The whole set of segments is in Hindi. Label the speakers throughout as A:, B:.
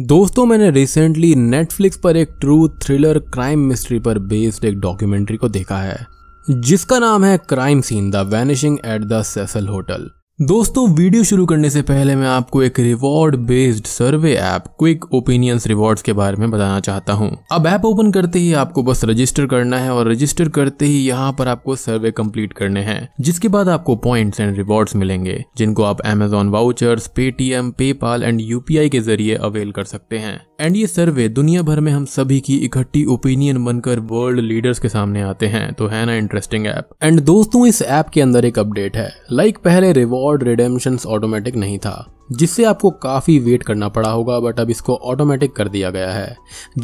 A: दोस्तों मैंने रिसेंटली नेटफ्लिक्स पर एक ट्रू थ्रिलर क्राइम मिस्ट्री पर बेस्ड एक डॉक्यूमेंट्री को देखा है जिसका नाम है crime scene the vanishing at the Cecil hotel दोस्तों वीडियो शुरू करने से पहले मैं आपको एक reward based survey app quick opinions rewards के बारे में बताना चाहता हूं। अब ऐप ओपन करते ही आपको बस रजिस्टर करना है और रजिस्टर करते ही यहां पर आपको सर्वे कंप्लीट करने हैं जिसके बाद आपको पॉइंट्स एंड रिवॉर्ड्स मिलेंगे जिनको आप Amazon vouchers Paytm PayPal and UPI के जरिए अवेल कर सकते हैं एंड ये सर्वे दुनिया भर में हम सभी की इकट्ठी ओपिनियन बनकर वर्ल्ड लीडर्स के सामने आते हैं तो है ना इंटरेस्टिंग ऐप एंड दोस्तों इस ऐप के अंदर एक अपडेट है लाइक पहले रिवॉर्ड डिफॉल्ट रिडेमशन ऑटोमेटिक नहीं था जिससे आपको काफ़ी वेट करना पड़ा होगा बट अब इसको ऑटोमेटिक कर दिया गया है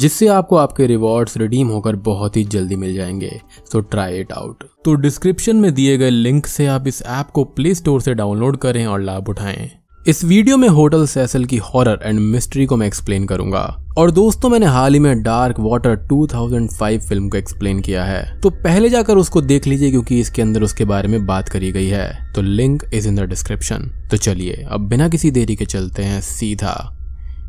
A: जिससे आपको आपके रिवॉर्ड्स रिडीम होकर बहुत ही जल्दी मिल जाएंगे सो ट्राई इट आउट तो डिस्क्रिप्शन में दिए गए लिंक से आप इस ऐप को प्ले स्टोर से डाउनलोड करें और लाभ उठाएं इस वीडियो में होटल सेसल की हॉरर एंड मिस्ट्री को मैं एक्सप्लेन करूंगा और दोस्तों मैंने हाल ही में डार्क वाटर 2005 फिल्म को एक्सप्लेन किया है तो पहले जाकर उसको देख लीजिए क्योंकि इसके अंदर उसके बारे में बात करी गई है तो link is in the description तो चलिए अब बिना किसी देरी के चलते हैं सीधा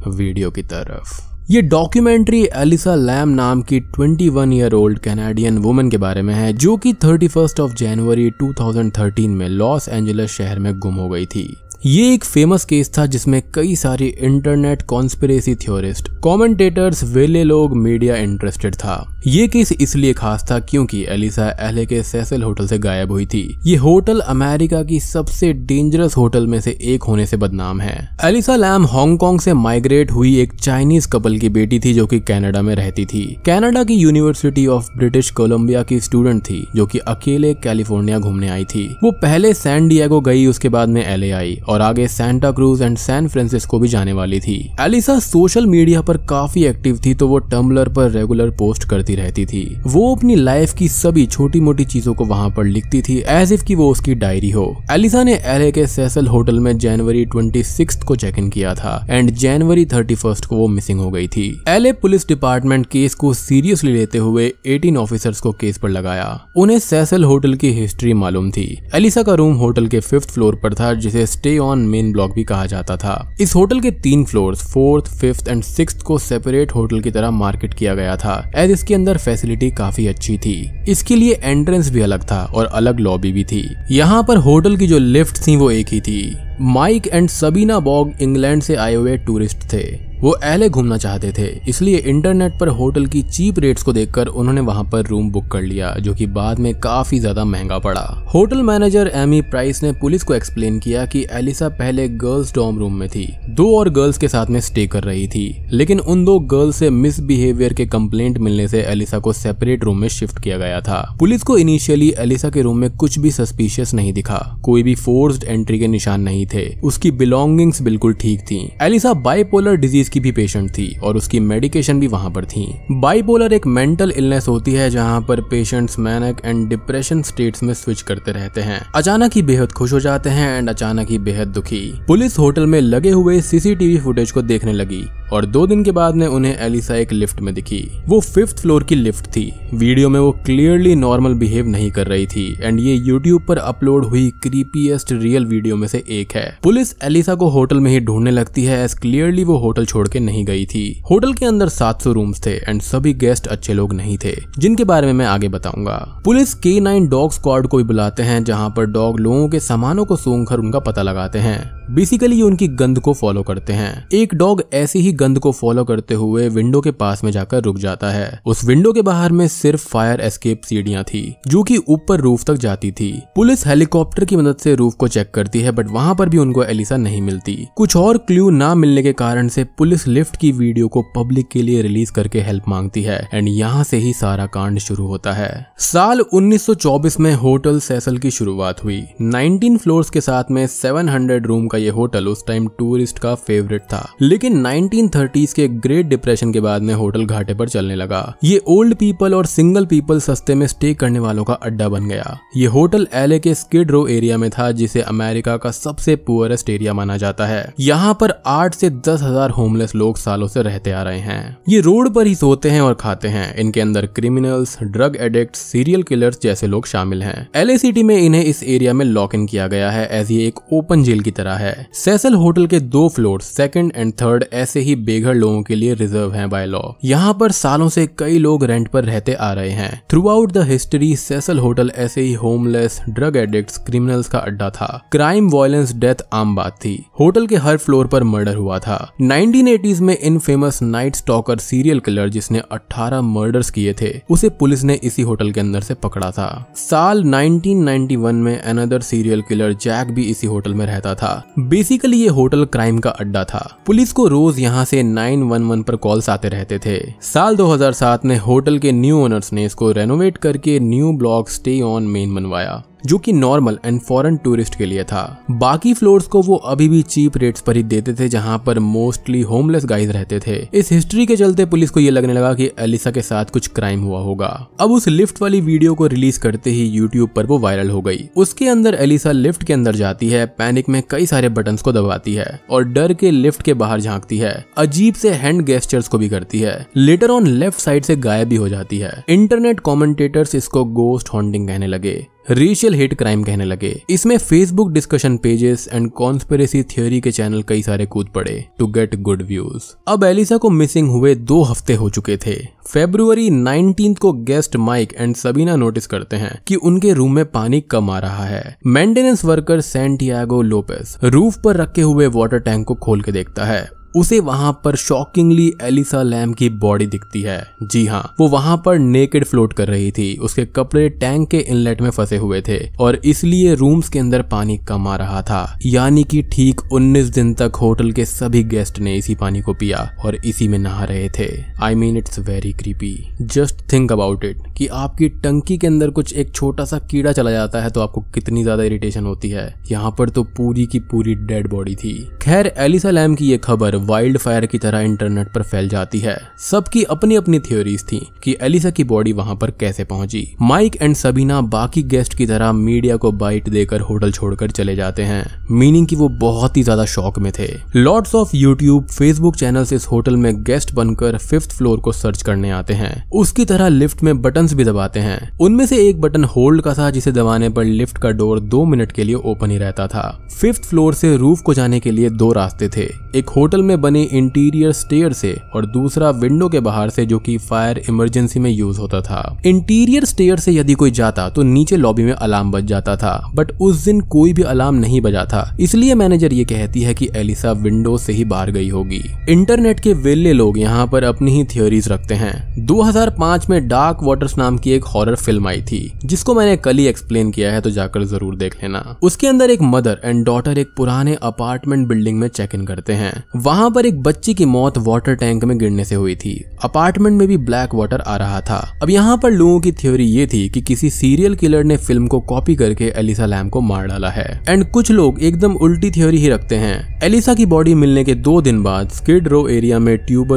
A: वीडियो की तरफ ये डॉक्यूमेंट्री एलिसा लैम नाम की 21 ईयर ओल्ड कैनेडियन वुमन के बारे में है जो कि 31 ऑफ जनवरी 2013 में लॉस एंजलिस शहर में गुम हो गई थी ये एक फेमस केस था जिसमें कई सारी इंटरनेट कॉन्स्पिरेसी थ्योरिस्ट कमेंटेटर्स वेले लोग मीडिया इंटरेस्टेड था ये केस इसलिए खास था क्योंकि एलिसा एले के सेसल होटल से गायब हुई थी ये होटल अमेरिका की सबसे डेंजरस होटल में से एक होने से बदनाम है एलिसा लैम हांगकांग से माइग्रेट हुई एक चाइनीज कपल की बेटी थी जो कि कनाडा में रहती थी कनाडा की यूनिवर्सिटी ऑफ ब्रिटिश कोलंबिया की स्टूडेंट थी जो कि अकेले कैलिफोर्निया घूमने आई थी वो पहले सैन डिएगो गई उसके बाद में एले आई और आगे Santa Cruz and San Francisco भी जाने वाली थी एलिसा सोशल मीडिया पर काफी एक्टिव थी तो वो टम्बलर पर रेगुलर पोस्ट करती रहती थी वो अपनी लाइफ की सभी छोटी मोटी चीजों को वहां पर लिखती थी एज इफ की वो उसकी डायरी हो एलिसा ने एले के सेसल होटल में जनवरी ट्वेंटी को चेक इन किया था एंड जनवरी थर्टी को वो मिसिंग हो गई थी एले पुलिस डिपार्टमेंट केस को सीरियसली लेते हुए एटीन ऑफिसर्स को केस पर लगाया उन्हें सेसल होटल की हिस्ट्री मालूम थी एलिसा का रूम होटल के फिफ्थ फ्लोर पर था जिसे स्टे ऑन मेन ब्लॉक भी कहा जाता था इस होटल के तीन floor fourth fifth and six को सेपरेट होटल की तरह मार्केट किया गया था एज इसके अंदर फैसिलिटी काफी अच्छी थी इसके लिए एंट्रेंस भी अलग था और अलग लॉबी भी थी यहाँ पर होटल की जो लिफ्ट थी वो एक ही थी Mike and Sabina Baugh England से आए हुए टूरिस्ट थे वो एले घूमना चाहते थे इसलिए इंटरनेट पर होटल की चीप रेट्स को देखकर उन्होंने वहां पर रूम बुक कर लिया जो कि बाद में काफी ज्यादा महंगा पड़ा होटल मैनेजर एमी प्राइस ने पुलिस को एक्सप्लेन किया कि एलिसा पहले गर्ल्स डॉम रूम में थी दो और गर्ल्स के साथ में स्टे कर रही थी लेकिन उन दो गर्ल्स से मिसबिहेवियर के कम्प्लेन्ट मिलने से एलिसा को सेपरेट रूम में शिफ्ट किया गया था पुलिस को इनिशियली एलिसा के रूम में कुछ भी सस्पिशियस नहीं दिखा कोई भी फोर्स एंट्री के निशान नहीं थे उसकी बिलोंगिंग्स बिल्कुल ठीक थी एलिसा बाइपोलर डिजीज की भी पेशेंट थी और उसकी मेडिकेशन भी वहां पर थी बाइपोलर एक मेंटल इलनेस होती है जहां पर patients manic and depression states में स्विच करते रहते हैं अचानक ही बेहद खुश हो जाते हैं एंड अचानक ही बेहद दुखी पुलिस होटल में लगे हुए सीसीटीवी फुटेज को देखने लगी और दो दिन के बाद में उन्हें एलिसा एक लिफ्ट में दिखी वो फिफ्थ फ्लोर की लिफ्ट थी वीडियो में वो क्लियरली नॉर्मल बिहेव नहीं कर रही थी एंड ये यूट्यूब पर अपलोड हुई क्रीपीएस्ट रियल वीडियो में से एक है है पुलिस एलिसा को होटल में ही ढूंढने लगती है एस क्लियरली वो होटल छोड़ के नहीं गई थी होटल के अंदर 700 रूम्स थे एंड सभी गेस्ट अच्छे लोग नहीं थे जिनके बारे में मैं आगे बताऊंगा पुलिस के नाइन डॉग स्क्वाड को भी बुलाते हैं जहाँ पर डॉग लोगों के सामानों को सूंघ कर उनका पता लगाते हैं बेसिकली ये उनकी गंध को फॉलो करते हैं एक डॉग ऐसी ही गंध को फॉलो करते हुए विंडो के पास में जाकर रुक जाता है उस विंडो के बाहर में सिर्फ फायर एस्केप सीढ़ियां थी जो कि ऊपर रूफ तक जाती थी पुलिस हेलीकॉप्टर की मदद से रूफ को चेक करती है बट वहां पर भी उनको एलिसा नहीं मिलती कुछ और क्ल्यू ना मिलने के कारण से पुलिस लिफ्ट की वीडियो को पब्लिक के लिए रिलीज करके हेल्प मांगती है एंड यहाँ से ही सारा कांड शुरू होता है साल 1924 में होटल सेसल की शुरुआत हुई 19 फ्लोर्स के साथ में 700 रूम का ये होटल उस टाइम टूरिस्ट का फेवरेट था लेकिन नाइनटीन के ग्रेट डिप्रेशन के बाद में होटल घाटे पर चलने लगा ये ओल्ड पीपल और सिंगल पीपल सस्ते में स्टे करने वालों का अड्डा बन गया ये होटल एले के स्किड रो एरिया में था जिसे अमेरिका का सबसे पुअरेस्ट एरिया माना जाता है यहाँ पर आठ से दस हजार होमलेस लोग सालों से रहते आ रहे हैं ये रोड पर ही सोते हैं और खाते हैं इनके अंदर criminals drug addict serial killers जैसे लोग शामिल हैं एलए सिटी में इन्हें इस एरिया में लॉक इन किया गया है एज ये एक ओपन जेल की तरह है है सेसल होटल के दो फ्लोर सेकंड एंड थर्ड ऐसे ही बेघर लोगों के लिए रिजर्व हैं बाय लॉ यहाँ पर सालों से कई लोग रेंट पर रहते आ रहे हैं throughout the history Cecil hotel ऐसे ही होमलेस ड्रग एडिक्ट क्रिमिनल्स का अड्डा था क्राइम वॉयलेंस डेथ आम बात थी होटल के हर फ्लोर पर मर्डर हुआ था नाइनटीन में infamous night stalker serial killer जिसने 18 मर्डर्स किए थे उसे पुलिस ने इसी होटल के अंदर से पकड़ा था साल 1991 में अनदर सीरियल किलर जैक भी इसी होटल में रहता था बेसिकली ये होटल क्राइम का अड्डा था पुलिस को रोज यहाँ से 911 पर कॉल्स आते रहते थे साल 2007 में होटल के न्यू ओनर्स ने इसको रेनोवेट करके new block Stay on Main बनवाया जो कि नॉर्मल एंड फॉरेन टूरिस्ट के लिए था बाकी फ्लोर्स को वो अभी भी चीप रेट्स पर ही देते थे जहां पर मोस्टली होमलेस गाइज रहते थे इस हिस्ट्री के चलते पुलिस को ये लगने लगा कि एलिसा के साथ कुछ क्राइम हुआ होगा अब उस लिफ्ट वाली वीडियो को रिलीज करते ही यूट्यूब पर वो वायरल हो गई उसके अंदर एलिसा लिफ्ट के अंदर जाती है पैनिक में कई सारे बटन को दबाती है और डर के लिफ्ट के बाहर झांकती है अजीब से हैंड गेस्टर्स को भी करती है लेटर ऑन लेफ्ट साइड से गायब भी हो जाती है इंटरनेट कॉमेंटेटर्स इसको गोस्ट हॉन्डिंग कहने लगे रेशियल हेट क्राइम कहने लगे इसमें Facebook discussion pages and conspiracy theory के चैनल कई सारे कूद पड़े टू गेट गुड व्यूज अब एलिसा को मिसिंग हुए दो हफ्ते हो चुके थे फेब्रुवरी 19 को guest Mike and Sabina notice करते हैं कि उनके रूम में पानी कम आ रहा है maintenance worker Santiago Lopez roof पर रखे हुए वाटर टैंक को खोल के देखता है उसे वहां पर शॉकिंगली एलिसा लैम की बॉडी दिखती है जी हाँ वो वहां पर नेकेड फ्लोट कर रही थी उसके कपड़े टैंक के इनलेट में फंसे हुए थे और इसलिए रूम्स के अंदर पानी कम आ रहा था यानी कि ठीक 19 दिन तक होटल के सभी गेस्ट ने इसी पानी को पिया और इसी में नहा रहे थे I mean it's very creepy just think about it कि आपकी टंकी के अंदर कुछ एक छोटा सा कीड़ा चला जाता है तो आपको कितनी ज्यादा इरिटेशन होती है यहाँ पर तो पूरी की पूरी डेड बॉडी थी खैर एलिसा लैम की ये खबर वाइल्ड फायर की तरह इंटरनेट पर फैल जाती है सबकी अपनी अपनी थ्योरीज थी कि एलिसा की बॉडी वहां पर कैसे पहुंची माइक एंड सबीना बाकी गेस्ट की तरह मीडिया को बाइट देकर होटल छोड़कर चले जाते हैं मीनिंग की वो बहुत ही ज्यादा शौक में थे lords of YouTube Facebook channel इस होटल में गेस्ट बनकर फिफ्थ फ्लोर को सर्च करने आते हैं उसकी तरह लिफ्ट में बटन भी दबाते हैं उनमें से एक बटन होल्ड का था जिसे दबाने पर लिफ्ट का डोर दो मिनट के लिए ओपन ही रहता था फिफ्थ फ्लोर से रूफ को जाने के लिए दो रास्ते थे एक होटल में में बने इंटीरियर स्टेयर से और दूसरा विंडो के बाहर से जो कि फायर इमरजेंसी में यूज होता था इंटीरियर स्टेयर से यदि कोई जाता तो नीचे लॉबी में अलार्म बज जाता था बट उस दिन कोई भी अलार्म नहीं बजा था इसलिए मैनेजर ये कहती है कि एलिसा विंडो से ही बाहर गई होगी इंटरनेट के वेले लोग यहाँ पर अपनी ही थियोरीज रखते हैं 2005 में डार्क वाटर्स नाम की एक हॉरर फिल्म आई थी जिसको मैंने कल ही एक्सप्लेन किया है तो जाकर जरूर देख लेना उसके अंदर एक मदर एंड डॉटर एक पुराने अपार्टमेंट बिल्डिंग में चेक इन करते हैं वहां यहाँ पर एक बच्ची की मौत वाटर टैंक में गिरने से हुई थी अपार्टमेंट में भी ब्लैक वाटर आ रहा था अब यहाँ पर लोगों की थ्योरी ये थी कि किसी सीरियल किलर ने फिल्म को कॉपी करके एलिसा लैम को मार डाला है एंड कुछ लोग एकदम उल्टी थ्योरी ही रखते हैं एलिसा की बॉडी मिलने के दो दिन बाद स्किड रो एरिया में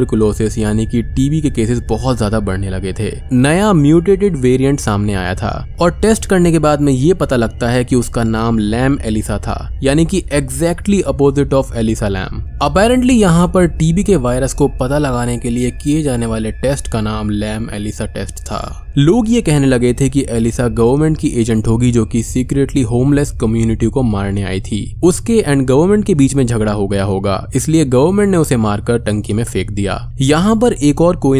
A: कुलोसिस यानी की टीबी के केसेस बहुत ज्यादा बढ़ने लगे थे नया म्यूटेटेड वेरिएंट सामने आया था और टेस्ट करने के बाद में ये पता लगता है कि उसका नाम लैम एलिसा था यानी कि exactly opposite of Elisa Lam apparently यहाँ पर टीबी के वायरस को पता लगाने के लिए किए जाने वाले टेस्ट का नाम लैम एलिसा टेस्ट था लोग ये कहने लगे थे कि एलिसा गवर्नमेंट की एजेंट होगी जो कि सीक्रेटली होमलेस कम्युनिटी को मारने आई थी उसके एंड गवर्नमेंट के बीच में झगड़ा हो गया होगा इसलिए गवर्नमेंट ने उसे मारकर टंकी में फेंक दिया यहाँ पर एक और को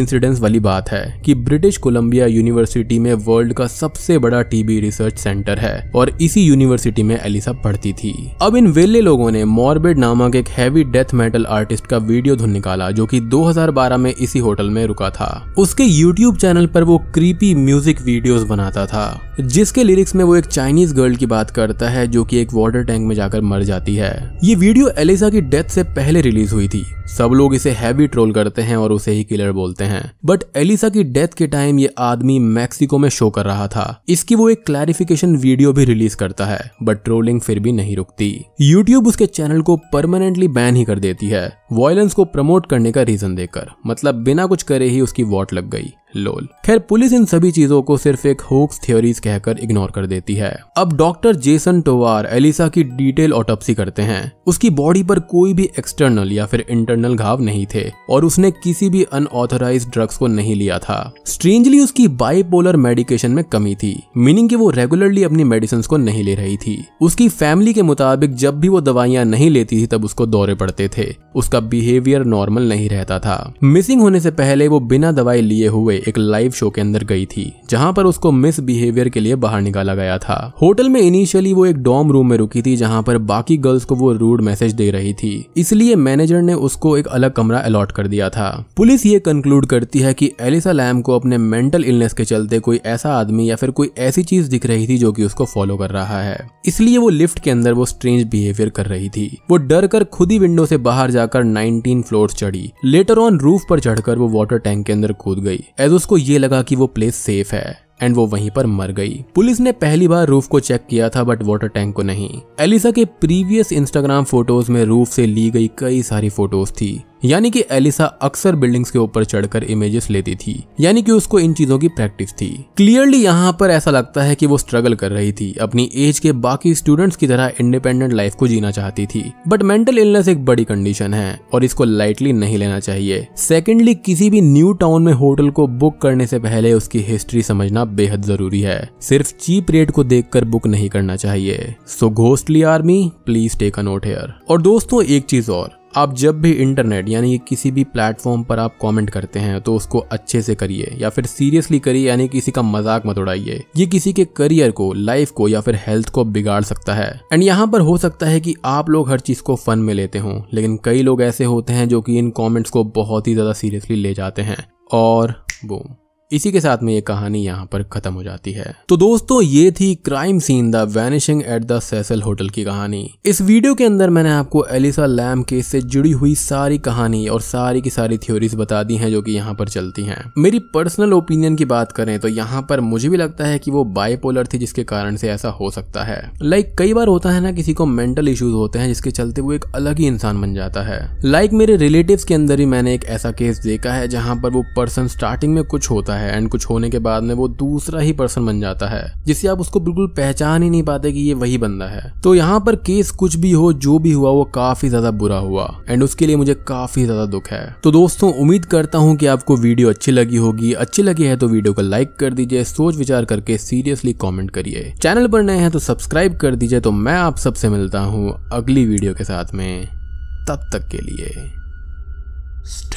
A: वाली बात है कि ब्रिटिश कोलंबिया यूनिवर्सिटी में वर्ल्ड का सबसे बड़ा टीबी रिसर्च सेंटर है और इसी यूनिवर्सिटी में एलिसा पढ़ती थी अब इन वेले लोगों ने मॉर्बेड नामक एक हैवी डेथ मेटल आर्टिस्ट का वीडियो धुन निकाला जो की दो में इसी होटल में रुका था उसके यूट्यूब चैनल पर वो क्रीपी क्रीपी म्यूजिक वीडियोस बनाता था जिसके लिरिक्स में वो एक चाइनीज गर्ल की बात करता है जो कि एक वाटर टैंक में जाकर मर जाती है ये वीडियो एलिजा की डेथ से पहले रिलीज हुई थी सब लोग इसे हैवी ट्रोल करते हैं और उसे ही किलर बोलते हैं बट एलिसा की डेथ के टाइम ये आदमी मैक्सिको में शो कर रहा था इसकी वो एक क्लैरिफिकेशन वीडियो भी रिलीज करता है बट ट्रोलिंग फिर भी नहीं रुकती यूट्यूब उसके चैनल को परमानेंटली बैन ही कर देती है वॉयलेंस को प्रमोट करने का रीजन देकर मतलब बिना कुछ करे ही उसकी वॉट लग गई लोल खैर पुलिस इन सभी चीजों को सिर्फ एक होक्स थ्योरीज कहकर इग्नोर कर देती है अब डॉक्टर जेसन टोवार एलिसा की डिटेल ऑटोप्सी करते हैं उसकी बॉडी पर कोई भी एक्सटर्नल या फिर इंटरनल घाव नहीं थे और उसने किसी भी अनऑथोराइज ड्रग्स को नहीं लिया था स्ट्रेंजली उसकी बाइपोलर मेडिकेशन में कमी थी मीनिंग की वो रेगुलरली अपनी मेडिसिन को नहीं ले रही थी उसकी फैमिली के मुताबिक जब भी वो दवाइयां नहीं लेती थी तब उसको दौरे पड़ते थे उसका बिहेवियर नॉर्मल नहीं रहता था मिसिंग होने से पहले वो बिना दवाई लिए हुए एक लाइव शो के अंदर गई थी जहां पर उसको मिस बिहेवियर के लिए बाहर निकाला गया था होटल में इनिशियली वो एक डॉम रूम में रुकी थी जहां पर बाकी गर्ल्स को वो रूड मैसेज दे रही थी इसलिए मैनेजर ने उसको एक अलग कमरा अलॉट कर दिया था पुलिस ये कंक्लूड करती है कि एलिसा लैम को अपने मेंटल इलनेस के चलते कोई ऐसा आदमी या फिर कोई ऐसी चीज दिख रही थी जो कि उसको फॉलो कर रहा है इसलिए वो लिफ्ट के अंदर वो स्ट्रेंज बिहेवियर कर रही थी वो डर कर खुद ही विंडो से बाहर जाकर 19 फ्लोर चढ़ी लेटर ऑन रूफ पर चढ़कर वो वाटर टैंक के अंदर कूद गई एज उसको ये लगा कि वो प्लेस सेफ है एंड वो वहीं पर मर गई पुलिस ने पहली बार रूफ को चेक किया था बट वाटर टैंक को नहीं एलिसा के प्रीवियस इंस्टाग्राम फोटोज में रूफ से ली गई कई सारी फोटोज थी यानी कि एलिसा अक्सर बिल्डिंग्स के ऊपर चढ़कर इमेजेस लेती थी यानी कि उसको इन चीजों की प्रैक्टिस थी क्लियरली यहाँ पर ऐसा लगता है कि वो स्ट्रगल कर रही थी अपनी एज के बाकी स्टूडेंट्स की तरह इंडिपेंडेंट लाइफ को जीना चाहती थी बट मेंटल इलनेस एक बड़ी कंडीशन है और इसको लाइटली नहीं लेना चाहिए सेकेंडली किसी भी न्यू टाउन में होटल को बुक करने से पहले उसकी हिस्ट्री समझना बेहद जरूरी है सिर्फ चीप रेट को देख बुक नहीं करना चाहिए so ghostly army please take a note here और दोस्तों एक चीज और आप जब भी इंटरनेट यानी किसी भी प्लेटफॉर्म पर आप कमेंट करते हैं तो उसको अच्छे से करिए या फिर सीरियसली करिए यानी किसी का मजाक मत उड़ाइए ये किसी के करियर को लाइफ को या फिर हेल्थ को बिगाड़ सकता है एंड यहाँ पर हो सकता है कि आप लोग हर चीज को फन में लेते हो लेकिन कई लोग ऐसे होते हैं जो कि इन कॉमेंट्स को बहुत ही ज्यादा सीरियसली ले जाते हैं और बूम इसी के साथ में ये कहानी यहाँ पर खत्म हो जाती है तो दोस्तों ये थी crime scene the vanishing at the Cecil hotel की कहानी इस वीडियो के अंदर मैंने आपको एलिसा लैम केस से जुड़ी हुई सारी कहानी और सारी की सारी थ्योरीज बता दी हैं जो कि यहाँ पर चलती हैं मेरी पर्सनल ओपिनियन की बात करें तो यहाँ पर मुझे भी लगता है कि वो बायपोलर थी जिसके कारण से ऐसा हो सकता है लाइक like, कई बार होता है ना किसी को मेंटल इश्यूज होते हैं जिसके चलते वो एक अलग ही इंसान बन जाता है लाइक like, मेरे रिलेटिव के अंदर ही मैंने एक ऐसा केस देखा है जहाँ पर वो पर्सन स्टार्टिंग में कुछ होता है है एंड कुछ होने के बाद में वो दूसरा ही पर्सन बन जाता है जिसे आप उसको बिल्कुल पहचान ही नहीं पाते कि ये वही बंदा है तो यहाँ पर केस कुछ भी हो जो भी हुआ वो काफी ज्यादा बुरा हुआ एंड उसके लिए मुझे काफी ज्यादा दुख है तो दोस्तों उम्मीद करता हूँ कि आपको वीडियो अच्छी लगी होगी अच्छी लगी है तो वीडियो को लाइक कर दीजिए सोच विचार करके सीरियसली कॉमेंट करिए चैनल पर नए हैं तो सब्सक्राइब कर दीजिए तो मैं आप सबसे मिलता हूँ अगली वीडियो के साथ में तब तक के लिए स्ट